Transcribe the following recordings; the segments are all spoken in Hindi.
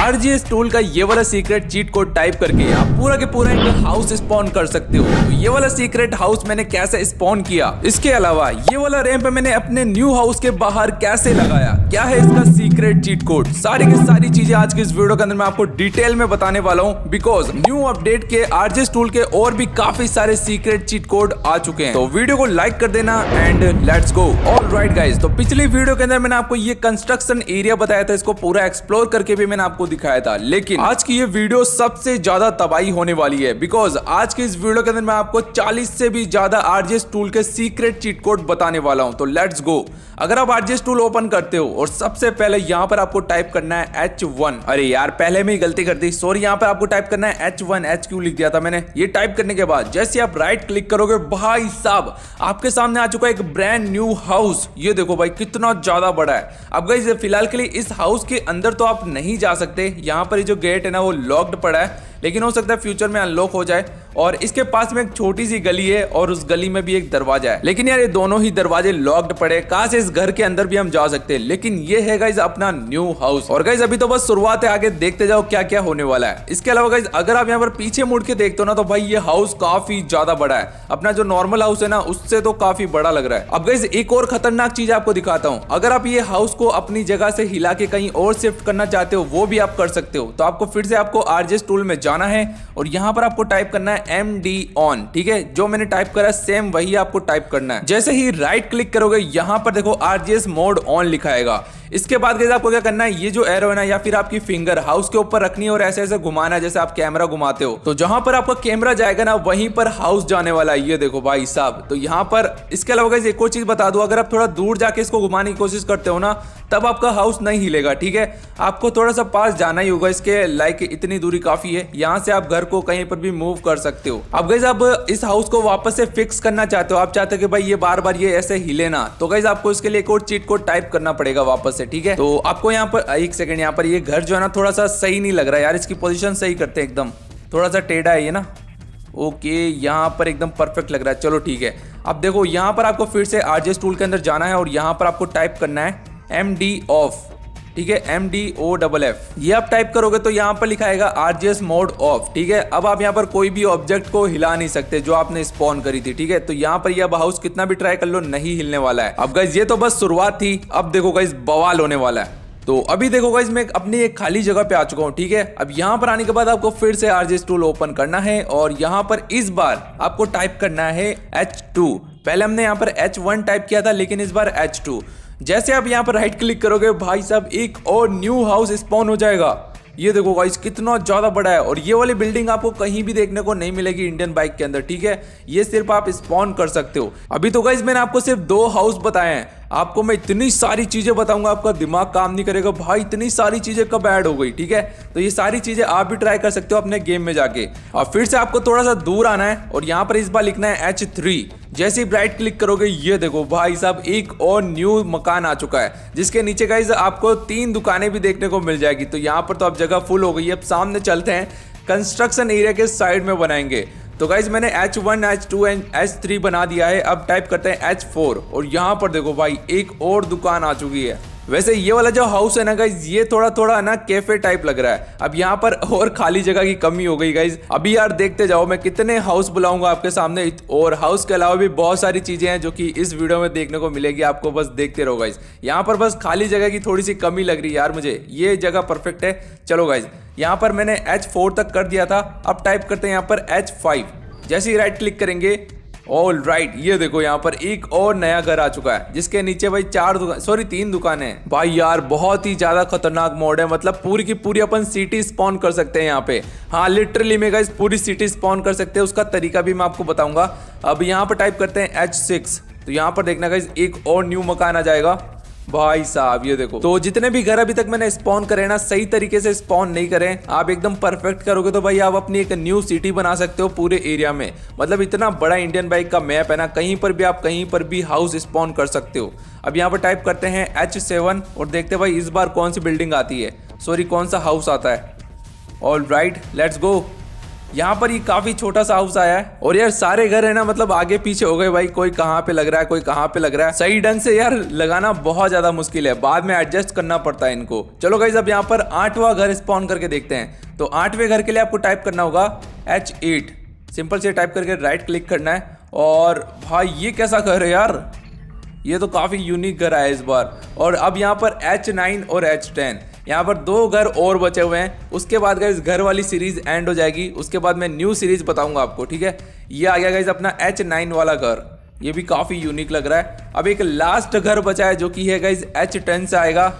आरजीएस टूल का ये वाला सीक्रेट चीट कोड टाइप करके आप पूरा के पूरा एक हाउस स्पॉन कर सकते हो तो ये वाला सीक्रेट हाउस मैंने कैसे स्पॉन किया इसके अलावा ये वाला रैंप मैंने अपने न्यू हाउस के बाहर कैसे लगाया क्या है इसका सीक्रेट चीट कोड सारी की सारी चीजें आज के इस वीडियो के अंदर मैं आपको डिटेल में बताने वाला हूँ बिकॉज न्यू अपडेट के आरजीएस टूल के और भी काफी सारे सीक्रेट चीट कोड आ चुके हैं तो वीडियो को लाइक कर देना and let's go all right guys तो पिछली वीडियो के अंदर मैंने आपको ये कंस्ट्रक्शन एरिया बताया था इसको पूरा एक्सप्लोर करके भी मैंने आपको दिखाया था लेकिन आज की ये वीडियो सबसे ज्यादा तबाही होने वाली है बिकॉज आज के इस वीडियो के अंदर मैं आपको 40 से भी ज्यादा आरजेएस टूल के सीक्रेट चीट कोड बताने वाला हूं तो लेट्स गो अगर आप आरजेएस टूल ओपन करते हो और सबसे पहले यहाँ पर आपको टाइप करना है एच अरे यार पहले में ही गलती कर दी सॉरी यहाँ पर आपको टाइप करना है एच वन लिख दिया था मैंने ये टाइप करने के बाद जैसे आप राइट क्लिक करोगे भाई साहब आपके सामने आ चुका एक ब्रांड न्यू हाउस ये देखो भाई कितना ज्यादा बड़ा है अब गई फिलहाल के लिए इस हाउस के अंदर तो आप नहीं जा सकते सकते यहाँ पर ये जो गेट है ना वो लॉक्ड पड़ा है लेकिन हो सकता है फ्यूचर में अनलॉक हो जाए और इसके पास में एक छोटी सी गली है और उस गली में भी एक दरवाजा है लेकिन यार ये दोनों ही दरवाजे लॉक्ड पड़े कहा से इस घर के अंदर भी हम जा सकते हैं लेकिन ये है गाइज अपना न्यू हाउस और गाइज अभी तो बस शुरुआत है आगे देखते जाओ क्या क्या होने वाला है इसके अलावा गाइज अगर आप यहाँ पर पीछे मुड़ के देखते हो ना तो भाई ये हाउस काफी ज्यादा बड़ा है अपना जो नॉर्मल हाउस है ना उससे तो काफी बड़ा लग रहा है अब गाइज एक और खतरनाक चीज आपको दिखाता हूँ अगर आप ये हाउस को अपनी जगह से हिला के कहीं और शिफ्ट करना चाहते हो वो भी आप कर सकते हो तो आपको फिर से आपको आरजेस टूल में जा जाना है और यहाँ पर आपको टाइप करना है एम डी ऑन ठीक है जो मैंने टाइप करा सेम वही आपको टाइप करना है जैसे ही राइट क्लिक करोगे यहाँ पर देखो आरजीएस मोड ऑन लिखाएगा इसके बाद कैसे आपको क्या करना है ये जो एरो है ना या फिर आपकी फिंगर हाउस के ऊपर रखनी है और ऐसे ऐसे घुमाना है जैसे आप कैमरा घुमाते हो तो जहां पर आपका कैमरा जाएगा ना वहीं पर हाउस जाने वाला है ये देखो भाई साहब तो यहाँ पर इसके अलावा गैस एक और चीज बता दो अगर आप थोड़ा दूर जाके इसको घुमाने की कोशिश करते हो ना तब आपका हाउस नहीं हिलेगा ठीक है आपको थोड़ा सा पास जाना ही होगा इसके लाइक इतनी दूरी काफ़ी है यहाँ से आप घर को कहीं पर भी मूव कर सकते हो अब गैस आप इस हाउस को वापस से फिक्स करना चाहते हो आप चाहते हो कि भाई ये बार बार ये ऐसे हिले ना तो गैस आपको इसके लिए एक और चीट को टाइप करना पड़ेगा वापस से ठीक है तो आपको यहाँ पर एक सेकेंड यहाँ पर ये घर जो है ना थोड़ा सा सही नहीं लग रहा है यार इसकी पोजिशन सही करते एकदम थोड़ा सा टेढ़ा है ये ना ओके यहाँ पर एकदम परफेक्ट लग रहा है चलो ठीक है अब देखो यहाँ पर आपको फिर से आरजे स्टूल के अंदर जाना है और यहाँ पर आपको टाइप करना है एम डी ऑफ ठीक है M D O double F ये आप टाइप करोगे तो यहाँ पर लिखा जी एस मोड ऑफ ठीक है अब आप यहाँ पर कोई भी ऑब्जेक्ट को हिला नहीं सकते जो आपने स्पॉन करी थी ठीक है तो यहाँ पर यह हाउस कितना भी ट्राई कर लो नहीं हिलने वाला है अब गाइज ये तो बस शुरुआत थी अब देखो गाइज बवाल होने वाला है तो अभी देखो गाइज मैं अपनी एक खाली जगह पे आ चुका हूँ ठीक है अब यहाँ पर आने के बाद आपको फिर से आरजेस टूल ओपन करना है और यहाँ पर इस बार आपको टाइप करना है एच टू पहले हमने यहाँ पर एच वन टाइप किया था लेकिन इस बार एच टू जैसे आप यहाँ पर राइट क्लिक करोगे भाई साहब एक और न्यू हाउस स्पॉन हो जाएगा ये देखो गाइस कितना ज़्यादा बड़ा है और ये वाली बिल्डिंग आपको कहीं भी देखने को नहीं मिलेगी इंडियन बाइक के अंदर ठीक है ये सिर्फ आप स्पॉन कर सकते हो अभी तो गाइस मैंने आपको सिर्फ दो हाउस बताए हैं आपको मैं इतनी सारी चीज़ें बताऊंगा आपका दिमाग काम नहीं करेगा भाई इतनी सारी चीज़ें कब ऐड हो गई ठीक है तो ये सारी चीज़ें आप भी ट्राई कर सकते हो अपने गेम में जाके और फिर से आपको थोड़ा सा दूर आना है और यहाँ पर इस बार लिखना है एच थ्री जैसे ही ब्राइट क्लिक करोगे ये देखो भाई साहब एक और न्यू मकान आ चुका है जिसके नीचे गाइज आपको तीन दुकानें भी देखने को मिल जाएगी तो यहाँ पर तो अब जगह फुल हो गई है अब सामने चलते हैं कंस्ट्रक्शन एरिया के साइड में बनाएंगे तो गाइज मैंने H one H two and H three बना दिया है अब टाइप करते हैं एच फोर और यहाँ पर देखो भाई एक और दुकान आ चुकी है वैसे ये वाला जो हाउस है ना गाइज ये थोड़ा थोड़ा ना कैफे टाइप लग रहा है अब यहाँ पर और खाली जगह की कमी हो गई गाइज अभी यार देखते जाओ मैं कितने हाउस बुलाऊंगा आपके सामने और हाउस के अलावा भी बहुत सारी चीजें हैं जो कि इस वीडियो में देखने को मिलेगी आपको बस देखते रहो गाइज यहाँ पर बस खाली जगह की थोड़ी सी कमी लग रही है यार मुझे ये जगह परफेक्ट है चलो गाइज यहाँ पर मैंने एच तक कर दिया था अब टाइप करते हैं यहाँ पर एच जैसे ही राइट क्लिक करेंगे ऑल राइट ये देखो यहाँ पर एक और नया घर आ चुका है जिसके नीचे भाई चार दुकान सॉरी तीन दुकान है भाई यार बहुत ही ज्यादा खतरनाक मोड है मतलब पूरी की पूरी अपन सिटी स्पॉन कर सकते हैं यहाँ पे हाँ लिटरली में इस पूरी सिटी स्पॉन कर सकते हैं उसका तरीका भी मैं आपको बताऊंगा अब यहाँ पर टाइप करते हैं एच सिक्स तो यहाँ पर देखना एक और न्यू मकान आ जाएगा भाई साहब ये देखो तो जितने भी घर अभी तक मैंने स्पॉन करे ना सही तरीके से स्पॉन नहीं करे आप एकदम परफेक्ट करोगे तो भाई आप अपनी एक न्यू सिटी बना सकते हो पूरे एरिया में मतलब इतना बड़ा इंडियन बाइक का मैप है ना कहीं पर भी आप कहीं पर भी हाउस स्पॉन कर सकते हो अब यहाँ पर टाइप करते हैं एच सेवन और देखते भाई इस बार कौन सी बिल्डिंग आती है सॉरी कौन सा हाउस आता है ऑल राइट लेट्स गो यहाँ पर ये काफ़ी छोटा सा हाउस आया है और यार सारे घर है ना मतलब आगे पीछे हो गए भाई कोई कहाँ पे लग रहा है कोई कहाँ पे लग रहा है सही ढंग से यार लगाना बहुत ज़्यादा मुश्किल है बाद में एडजस्ट करना पड़ता है इनको चलो गाइज अब यहाँ पर आठवां घर स्पॉन करके देखते हैं तो आठवें घर के लिए आपको टाइप करना होगा एच एट सिंपल से टाइप करके राइट क्लिक करना है और भाई ये कैसा घर है यार ये तो काफ़ी यूनिक घर आया इस बार और अब यहाँ पर एच नाइन और एच टेन यहाँ पर दो घर और बचे हुए हैं उसके बाद इस घर वाली सीरीज एंड हो जाएगी उसके बाद मैं न्यू सीरीज बताऊंगा आपको ठीक है ये आ गया गया अपना एच नाइन वाला घर ये भी काफ़ी यूनिक लग रहा है अब एक लास्ट घर बचा है जो कि है गई एच टेन से आएगा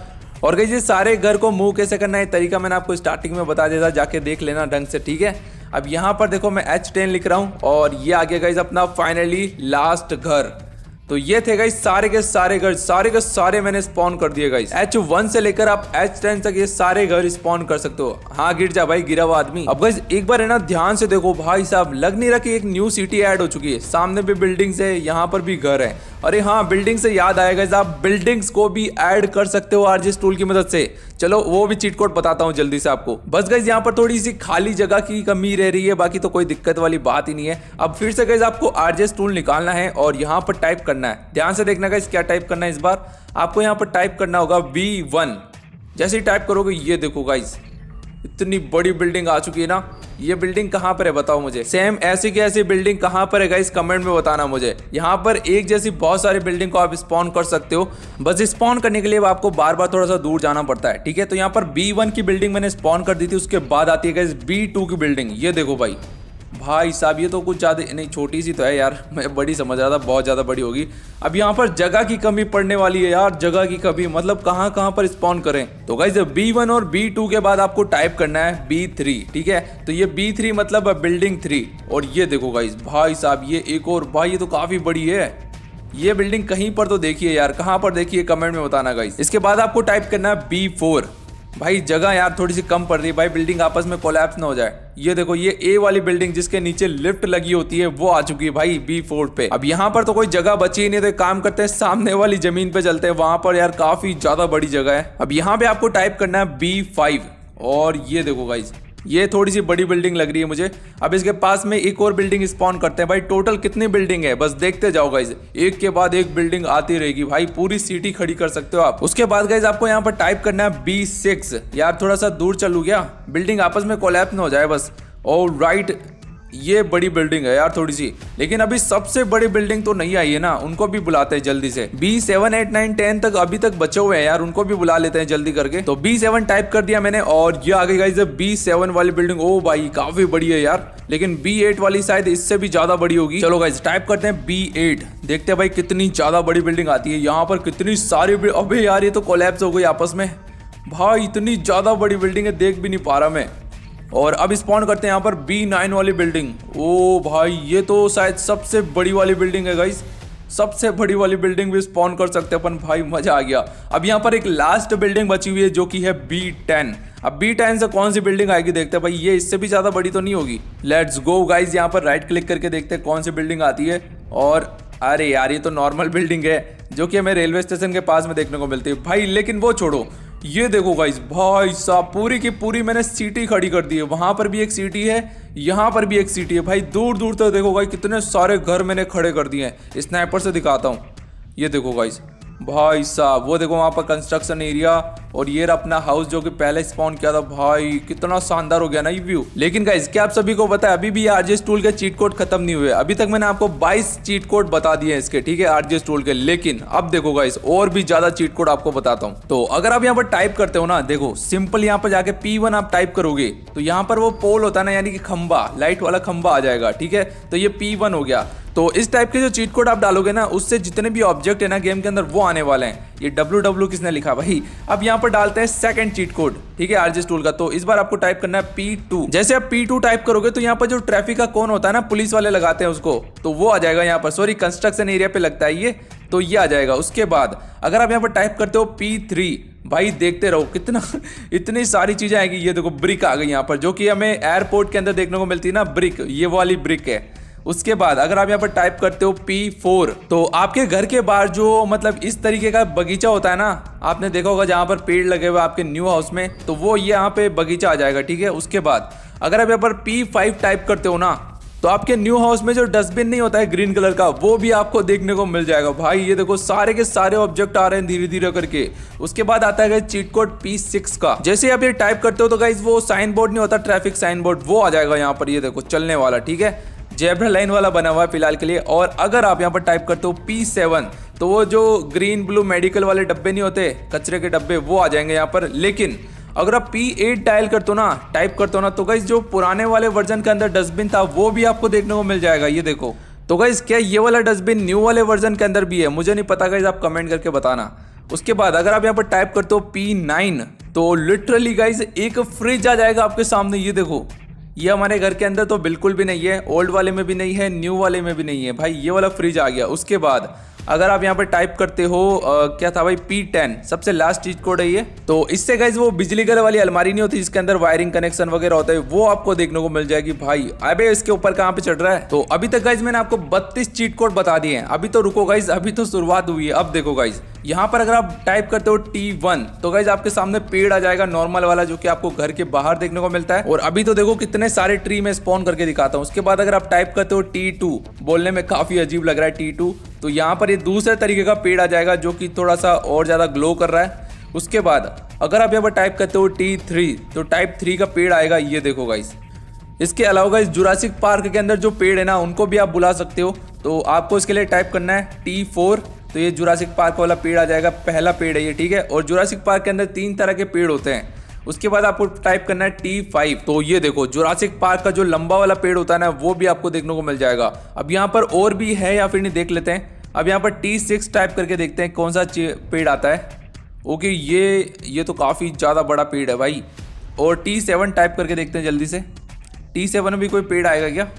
और गई ये सारे घर को मूव कैसे करना है तरीका मैंने आपको स्टार्टिंग में बता दिया था जाके देख लेना ढंग से ठीक है अब यहाँ पर देखो मैं एच टेन लिख रहा हूँ और ये आ गया गई अपना फाइनली लास्ट घर तो ये थे गाइस सारे के सारे घर सारे के सारे मैंने स्पॉन कर दिए गाइस एच वन से लेकर आप एच टेन तक ये सारे घर स्पॉन कर सकते हो हाँ गिर जा भाई गिरा हुआ आदमी अब गाइस एक बार है ना ध्यान से देखो भाई साहब लग नहीं रहा कि एक न्यू सिटी ऐड हो चुकी है सामने भी बिल्डिंग्स है यहाँ पर भी घर है अरे हाँ बिल्डिंग से याद आएगा आप बिल्डिंग्स को भी ऐड कर सकते हो आरजीएस टूल की मदद से चलो वो भी चीट कोड बताता हूँ जल्दी से आपको बस गई यहाँ पर थोड़ी सी खाली जगह की कमी रह रही है बाकी तो कोई दिक्कत वाली बात ही नहीं है अब फिर से गई आपको आरजीएस टूल निकालना है और यहाँ पर टाइप करना करना है ध्यान से देखना गाइस क्या टाइप करना है इस बार आपको यहाँ पर टाइप करना होगा बी वन जैसे ही टाइप करोगे ये देखो गाइस इतनी बड़ी बिल्डिंग आ चुकी है ना ये बिल्डिंग कहाँ पर है बताओ मुझे सेम ऐसी की ऐसी बिल्डिंग कहाँ पर है गाइस कमेंट में बताना मुझे यहाँ पर एक जैसी बहुत सारी बिल्डिंग को आप स्पॉन कर सकते हो बस स्पॉन करने के लिए आपको बार बार थोड़ा सा दूर जाना पड़ता है ठीक है तो यहाँ पर बी वन की बिल्डिंग मैंने स्पॉन कर दी थी उसके बाद आती है गाइस बी टू की बिल्डिंग ये देखो भाई भाई साहब ये तो कुछ ज़्यादा नहीं छोटी सी तो है यार मैं बड़ी समझ रहा था बहुत ज़्यादा बड़ी होगी अब यहाँ पर जगह की कमी पड़ने वाली है यार जगह की कमी मतलब कहाँ कहाँ पर स्पॉन करें तो गाइज बी वन और बी टू के बाद आपको टाइप करना है बी थ्री ठीक है तो ये बी थ्री मतलब बिल्डिंग थ्री और ये देखो गाइज भाई साहब ये एक और भाई ये तो काफ़ी बड़ी है ये बिल्डिंग कहीं पर तो देखिए यार कहाँ पर देखिए कमेंट में बताना गाइज इसके बाद आपको टाइप करना है बी फोर भाई जगह यार थोड़ी सी कम पड़ रही है भाई बिल्डिंग आपस में कोलैप्स ना हो जाए ये देखो ये ए वाली बिल्डिंग जिसके नीचे लिफ्ट लगी होती है वो आ चुकी है भाई बी फोर पे अब यहाँ पर तो कोई जगह बची ही नहीं तो काम करते हैं सामने वाली जमीन पे चलते हैं वहां पर यार काफी ज्यादा बड़ी जगह है अब यहाँ पे आपको टाइप करना है बी फाइव और ये देखो भाई ये थोड़ी सी बड़ी बिल्डिंग लग रही है मुझे अब इसके पास में एक और बिल्डिंग स्पॉन करते हैं भाई टोटल कितनी बिल्डिंग है बस देखते जाओ गाइज एक के बाद एक बिल्डिंग आती रहेगी भाई पूरी सिटी खड़ी कर सकते हो आप उसके बाद गाइज आपको यहाँ पर टाइप करना है बी सिक्स यार थोड़ा सा दूर चलू गया बिल्डिंग आपस में कोलैप्स ना हो जाए बस और राइट ये बड़ी बिल्डिंग है यार थोड़ी सी लेकिन अभी सबसे बड़ी बिल्डिंग तो नहीं आई है ना उनको भी बुलाते हैं जल्दी से B seven eight nine ten तक अभी तक बचे हुए हैं यार उनको भी बुला लेते हैं जल्दी करके तो बी सेवन टाइप कर दिया मैंने और ये आगे गई बी सेवन वाली बिल्डिंग ओ भाई काफी बड़ी है यार लेकिन बी एट वाली शायद इससे भी ज्यादा बड़ी होगी चलो गाइज टाइप करते हैं बी एट देखते हैं भाई कितनी ज्यादा बड़ी बिल्डिंग आती है यहाँ पर कितनी सारी अबे यार ये तो कोलैप्स हो गई आपस में भाई इतनी ज्यादा बड़ी बिल्डिंग है देख भी नहीं पा रहा मैं और अब स्पॉन करते हैं यहाँ पर बी नाइन वाली बिल्डिंग ओ भाई ये तो शायद सबसे बड़ी वाली बिल्डिंग है गाइस सबसे बड़ी वाली बिल्डिंग भी स्पॉन कर सकते हैं अपन भाई मजा आ गया अब यहाँ पर एक लास्ट बिल्डिंग बची हुई है जो कि है बी टेन अब बी टेन से कौन सी बिल्डिंग आएगी देखते हैं भाई ये इससे भी ज़्यादा बड़ी तो नहीं होगी लेट्स गो गाइज यहाँ पर राइट क्लिक करके देखते हैं कौन सी बिल्डिंग आती है और अरे यार ये तो नॉर्मल बिल्डिंग है जो कि हमें रेलवे स्टेशन के पास में देखने को मिलती है भाई लेकिन वो छोड़ो ये देखो गाइज भाई साहब पूरी की पूरी मैंने सिटी खड़ी कर दी है वहां पर भी एक सिटी है यहाँ पर भी एक सिटी है भाई दूर दूर तक देखो गाई कितने सारे घर मैंने खड़े कर दिए हैं स्नाइपर से दिखाता हूँ ये देखो गाइज भाई साहब वो देखो वहाँ पर कंस्ट्रक्शन एरिया और ये अपना हाउस जो कि पहले स्पॉन किया था भाई कितना शानदार हो गया ना ये व्यू लेकिन गाइज क्या आप सभी को पता है अभी भी आरजे टूल के चीट कोड खत्म नहीं हुए अभी तक मैंने आपको 22 चीट कोड बता दिए इसके ठीक है आरजेस टूल के लेकिन अब देखो गाइज और भी ज्यादा चीट कोड आपको बताता हूँ तो अगर आप यहाँ पर टाइप करते हो ना देखो सिंपल यहाँ पर जाके पी आप टाइप करोगे तो यहाँ पर वो पोल होता है ना यानी कि खंबा लाइट वाला खंबा आ जाएगा ठीक है तो ये पी हो गया तो इस टाइप के जो चीट कोड आप डालोगे ना उससे जितने भी ऑब्जेक्ट है ना गेम के अंदर वो आने वाले हैं ये डब्ल्यू डब्ल्यू किसने लिखा भाई अब यहाँ पर डालते हैं सेकंड चीट कोड ठीक है आरजीएस टूल का तो इस बार आपको टाइप करना है पी टू जैसे आप पी टू टाइप करोगे तो यहाँ पर जो ट्रैफिक का कौन होता है ना पुलिस वाले लगाते हैं उसको तो वो आ जाएगा यहाँ पर सॉरी कंस्ट्रक्शन एरिया पे लगता है ये तो ये आ जाएगा उसके बाद अगर आप यहाँ पर टाइप करते हो पी थ्री भाई देखते रहो कितना इतनी सारी चीज़ें आएगी ये देखो ब्रिक आ गई यहाँ पर जो कि हमें एयरपोर्ट के अंदर देखने को मिलती है ना ब्रिक ये वाली ब्रिक है उसके बाद अगर आप यहाँ पर टाइप करते हो पी फोर तो आपके घर के बाहर जो मतलब इस तरीके का बगीचा होता है ना आपने देखा होगा जहाँ पर पेड़ लगे हुए आपके न्यू हाउस में तो वो यहाँ पे बगीचा आ जाएगा ठीक है उसके बाद अगर आप यहाँ पर पी फाइव टाइप करते हो ना तो आपके न्यू हाउस में जो डस्टबिन नहीं होता है ग्रीन कलर का वो भी आपको देखने को मिल जाएगा भाई ये देखो सारे के सारे ऑब्जेक्ट आ रहे हैं धीरे धीरे करके उसके बाद आता है चीट कोड पी सिक्स का जैसे आप ये टाइप करते हो तो गाइज वो साइन बोर्ड नहीं होता ट्रैफिक साइन बोर्ड वो आ जाएगा यहाँ पर ये देखो चलने वाला ठीक है जेब्रा लाइन वाला बना हुआ है फिलहाल के लिए और अगर आप यहाँ पर टाइप करते हो पी सेवन तो वो जो ग्रीन ब्लू मेडिकल वाले डब्बे नहीं होते कचरे के डब्बे वो आ जाएंगे यहाँ पर लेकिन अगर आप पी एट डायल करते हो ना टाइप करते हो ना तो गई जो पुराने वाले वर्जन के अंदर डस्टबिन था वो भी आपको देखने को मिल जाएगा ये देखो तो गई क्या ये वाला डस्टबिन न्यू वाले वर्जन के अंदर भी है मुझे नहीं पता गई आप कमेंट करके बताना उसके बाद अगर आप यहाँ पर टाइप करते हो पी नाइन तो लिटरली गाइज एक फ्रिज आ जाएगा आपके सामने ये देखो ये हमारे घर के अंदर तो बिल्कुल भी नहीं है ओल्ड वाले में भी नहीं है न्यू वाले में भी नहीं है भाई ये वाला फ्रिज आ गया उसके बाद अगर आप यहाँ पर टाइप करते हो आ, क्या था भाई पी टेन सबसे लास्ट चीज कोड है ये तो इससे गाइज वो बिजली गल वाली अलमारी नहीं होती जिसके अंदर वायरिंग कनेक्शन वगैरह होता है वो आपको देखने को मिल जाएगी भाई अबे इसके ऊपर कहाँ पे चढ़ रहा है तो अभी तक गाइज मैंने आपको बत्तीस चीट कोड बता दिए हैं अभी तो रुको गाइज अभी तो शुरुआत हुई है अब देखो गाइज यहाँ पर अगर आप टाइप करते हो टी वन तो गाइज आपके सामने पेड़ आ जाएगा नॉर्मल वाला जो कि आपको घर के बाहर देखने को मिलता है और अभी तो देखो कितने सारे ट्री में स्पॉन करके दिखाता हूँ उसके बाद अगर आप टाइप करते हो टी टू बोलने में काफी अजीब लग रहा है टी टू तो यहाँ पर ये दूसरे तरीके का पेड़ आ जाएगा जो कि थोड़ा सा और ज़्यादा ग्लो कर रहा है उसके बाद अगर आप यहाँ पर टाइप करते हो टी थ्री तो टाइप थ्री का पेड़ आएगा ये देखो गाइस इसके अलावा गाइस जुरासिक पार्क के अंदर जो पेड़ है ना उनको भी आप बुला सकते हो तो आपको इसके लिए टाइप करना है टी फोर तो ये जुरासिक पार्क वाला पेड़ आ जाएगा पहला पेड़ है ये ठीक है और जुरासिक पार्क के अंदर तीन तरह के पेड़ होते हैं उसके बाद आपको टाइप करना है टी फाइव तो ये देखो जोरासिक पार्क का जो लंबा वाला पेड़ होता है ना वो भी आपको देखने को मिल जाएगा अब यहाँ पर और भी है या फिर नहीं देख लेते हैं अब यहाँ पर टी सिक्स टाइप करके देखते हैं कौन सा पेड़ आता है ओके ये ये तो काफ़ी ज़्यादा बड़ा पेड़ है भाई और टी सेवन टाइप करके देखते हैं जल्दी से टी सेवन में भी कोई पेड़ आएगा क्या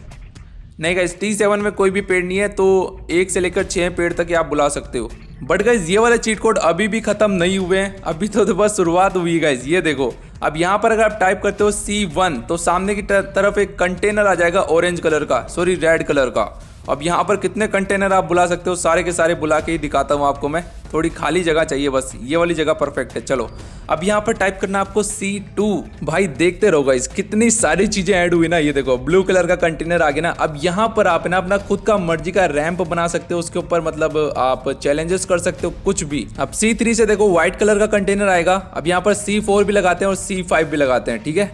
नहीं गाइस टी सेवन में कोई भी पेड़ नहीं है तो एक से लेकर छः पेड़ तक आप बुला सकते हो बट गाइज ये वाले चीट कोड अभी भी खत्म नहीं हुए हैं अभी तो, तो बस शुरुआत हुई गाइज ये देखो अब यहाँ पर अगर आप टाइप करते हो सी वन तो सामने की तरफ एक कंटेनर आ जाएगा ऑरेंज कलर का सॉरी रेड कलर का अब यहाँ पर कितने कंटेनर आप बुला सकते हो सारे के सारे बुला के ही दिखाता हूँ आपको मैं थोड़ी खाली जगह चाहिए बस ये वाली जगह परफेक्ट है चलो अब यहाँ पर टाइप करना आपको सी टू भाई देखते रहो गाइस कितनी सारी चीज़ें ऐड हुई ना ये देखो ब्लू कलर का कंटेनर आ गया ना अब यहाँ पर आप ना अपना खुद का मर्जी का रैंप बना सकते हो उसके ऊपर मतलब आप चैलेंजेस कर सकते हो कुछ भी अब सी थ्री से देखो व्हाइट कलर का कंटेनर आएगा अब यहाँ पर सी फोर भी लगाते हैं और सी फाइव भी लगाते हैं ठीक है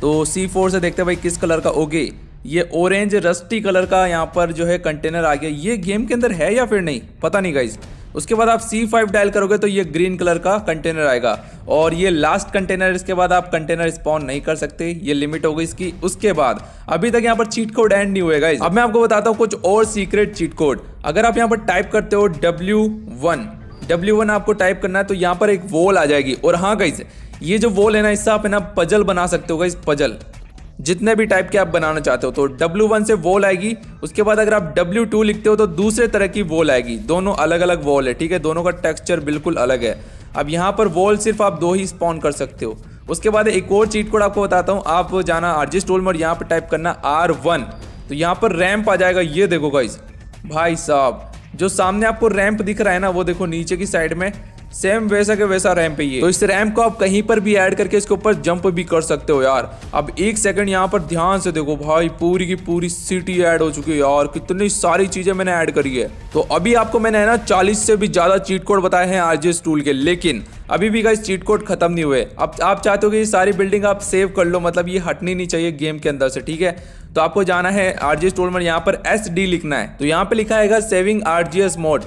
तो सी फोर से देखते हैं भाई किस कलर का ओके ये ऑरेंज रस्टी कलर का यहाँ पर जो है कंटेनर आ गया ये गेम के अंदर है या फिर नहीं पता नहीं गाइज़ उसके बाद आप C5 डायल करोगे तो ये ग्रीन कलर का कंटेनर आएगा और ये लास्ट कंटेनर इसके बाद आप कंटेनर स्पॉन नहीं कर सकते ये लिमिट हो गई इसकी उसके बाद अभी तक यहाँ पर चीट कोड एंड नहीं हुएगा अब मैं आपको बताता हूँ कुछ और सीक्रेट चीट कोड अगर आप यहाँ पर टाइप करते हो डब्ल्यू वन आपको टाइप करना है तो यहाँ पर एक वॉल आ जाएगी और हाँ गाइज ये जो वॉल है ना इससे आप है ना पजल बना सकते हो गाइज पजल जितने भी टाइप के आप बनाना चाहते हो तो डब्ल्यू वन से वॉल आएगी उसके बाद अगर आप डब्ल्यू टू लिखते हो तो दूसरे तरह की वॉल आएगी दोनों अलग अलग वॉल है ठीक है दोनों का टेक्सचर बिल्कुल अलग है अब यहाँ पर वॉल सिर्फ आप दो ही स्पॉन कर सकते हो उसके बाद एक और चीट कोड आपको बताता हूँ आप जाना आरजिस स्टोल में यहाँ पर टाइप करना आर वन तो यहाँ पर रैम्प आ जाएगा ये देखो गाइज भाई साहब जो सामने आपको रैंप दिख रहा है ना वो देखो नीचे की साइड में सेम वैसा के वैसा रैम पे ये तो इस रैम को आप कहीं पर भी ऐड करके इसके ऊपर जंप भी कर सकते हो यार अब एक सेकंड यहाँ पर ध्यान से देखो भाई पूरी की पूरी सिटी ऐड हो चुकी है यार कितनी सारी चीजें मैंने ऐड करी है तो अभी आपको मैंने है ना चालीस से भी ज्यादा चीट कोड बताए हैं आरजीएस टूल के लेकिन अभी भी गाइस चीट कोड खत्म नहीं हुए अब आप चाहते हो कि ये सारी बिल्डिंग आप सेव कर लो मतलब ये हटनी नहीं चाहिए गेम के अंदर से ठीक है तो आपको जाना है आरजीएस टूल में यहाँ पर एस लिखना है तो यहाँ पे लिखा है सेविंग आरजीएस मोड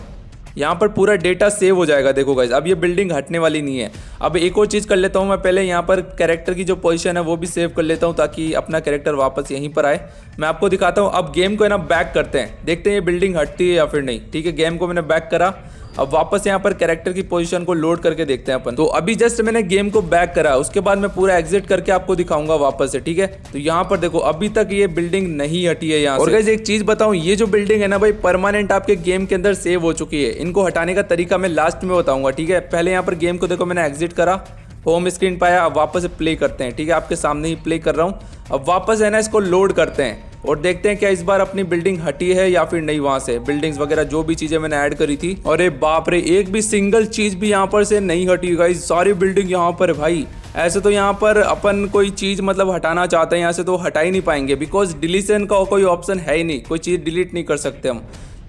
यहाँ पर पूरा डेटा सेव हो जाएगा देखो गाइज अब ये बिल्डिंग हटने वाली नहीं है अब एक और चीज़ कर लेता हूँ मैं पहले यहाँ पर कैरेक्टर की जो पोजीशन है वो भी सेव कर लेता हूँ ताकि अपना कैरेक्टर वापस यहीं पर आए मैं आपको दिखाता हूँ अब गेम को है ना बैक करते हैं देखते हैं ये बिल्डिंग हटती है या फिर नहीं ठीक है गेम को मैंने बैक करा अब वापस यहाँ पर कैरेक्टर की पोजिशन को लोड करके देखते हैं अपन तो अभी जस्ट मैंने गेम को बैक करा उसके बाद मैं पूरा एग्जिट करके आपको दिखाऊंगा वापस से ठीक है तो यहाँ पर देखो अभी तक ये बिल्डिंग नहीं हटी है यहाँ और गैस एक चीज बताऊँ ये जो बिल्डिंग है ना भाई परमानेंट आपके गेम के अंदर सेव हो चुकी है इनको हटाने का तरीका मैं लास्ट में बताऊंगा ठीक है पहले यहाँ पर गेम को देखो मैंने एग्जिट करा होम स्क्रीन पाया अब वापस प्ले करते हैं ठीक है आपके सामने ही प्ले कर रहा हूँ अब वापस है ना इसको लोड करते हैं और देखते हैं क्या इस बार अपनी बिल्डिंग हटी है या फिर नहीं वहाँ से बिल्डिंग्स वगैरह जो भी चीज़ें मैंने ऐड करी थी और बाप रे एक भी सिंगल चीज़ भी यहाँ पर से नहीं हटी हुई सारी बिल्डिंग यहाँ पर भाई ऐसे तो यहाँ पर अपन कोई चीज़ मतलब हटाना चाहते हैं यहाँ से तो हटा ही नहीं पाएंगे बिकॉज डिलीशन का कोई ऑप्शन है ही नहीं कोई चीज़ डिलीट नहीं कर सकते हम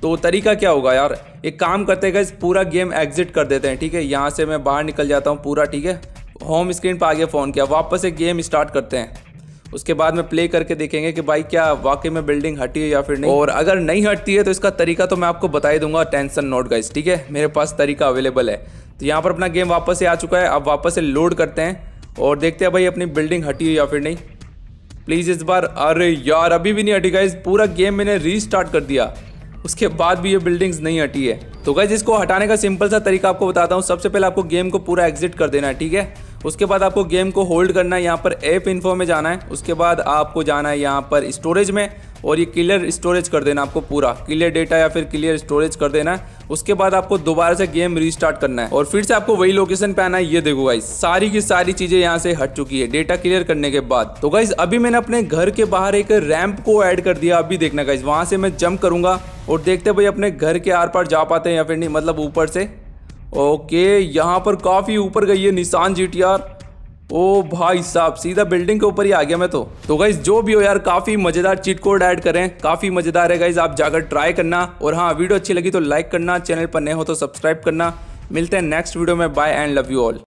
तो तरीका क्या होगा यार एक काम करते गए पूरा गेम एग्जिट कर देते हैं ठीक है यहाँ से मैं बाहर निकल जाता हूँ पूरा ठीक है होम स्क्रीन पर आगे फ़ोन किया वापस से गेम स्टार्ट करते हैं उसके बाद में प्ले करके देखेंगे कि भाई क्या वाकई में बिल्डिंग हटी है या फिर नहीं और अगर नहीं हटती है तो इसका तरीका तो मैं आपको बता ही दूंगा टेंशन नोट गाइस ठीक है मेरे पास तरीका अवेलेबल है तो यहाँ पर अपना गेम वापस से आ चुका है अब वापस से लोड करते हैं और देखते हैं भाई अपनी बिल्डिंग हटी है या फिर नहीं प्लीज़ इस बार अरे यार अभी भी नहीं हटी गाइज पूरा गेम मैंने रीस्टार्ट कर दिया उसके बाद भी ये बिल्डिंग्स नहीं हटी है तो गाइज इसको हटाने का सिंपल सा तरीका आपको बताता हूँ सबसे पहले आपको गेम को पूरा एग्जिट कर देना है ठीक है उसके बाद आपको गेम को होल्ड करना है यहाँ पर एप इन्फो में जाना है उसके बाद आपको जाना है यहाँ पर स्टोरेज में और ये क्लियर स्टोरेज कर देना आपको पूरा क्लियर डेटा या फिर क्लियर स्टोरेज कर देना है उसके बाद आपको दोबारा से गेम रीस्टार्ट करना है और फिर से आपको वही लोकेशन पे आना है ये देखो गाइस सारी की सारी चीजें यहाँ से हट चुकी है डेटा क्लियर करने के बाद तो गाइज अभी मैंने अपने घर के बाहर एक रैम्प को ऐड कर दिया अभी देखना गाइज वहां से मैं जम्प करूंगा और देखते भाई अपने घर के आर पार जा पाते हैं या फिर नहीं मतलब ऊपर से ओके यहाँ पर काफ़ी ऊपर गई है निशान जी टी आर ओ भाई साहब सीधा बिल्डिंग के ऊपर ही आ गया मैं तो तो गाइज जो भी हो यार काफ़ी मज़ेदार चीट कोड ऐड करें काफ़ी मज़ेदार है गाइज आप जाकर ट्राई करना और हाँ वीडियो अच्छी लगी तो लाइक करना चैनल पर नए हो तो सब्सक्राइब करना मिलते हैं नेक्स्ट वीडियो में bye and love you all